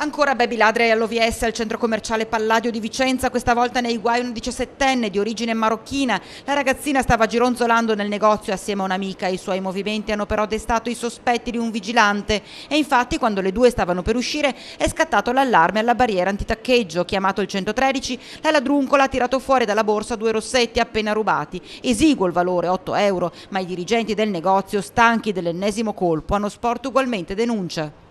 Ancora baby Ladre all'OVS al centro commerciale Palladio di Vicenza, questa volta nei guai un 17enne di origine marocchina. La ragazzina stava gironzolando nel negozio assieme a un'amica, i suoi movimenti hanno però destato i sospetti di un vigilante e infatti quando le due stavano per uscire è scattato l'allarme alla barriera antitaccheggio. Chiamato il 113, la ladruncola ha tirato fuori dalla borsa due rossetti appena rubati. Esiguo il valore, 8 euro, ma i dirigenti del negozio, stanchi dell'ennesimo colpo, hanno sporto ugualmente denuncia.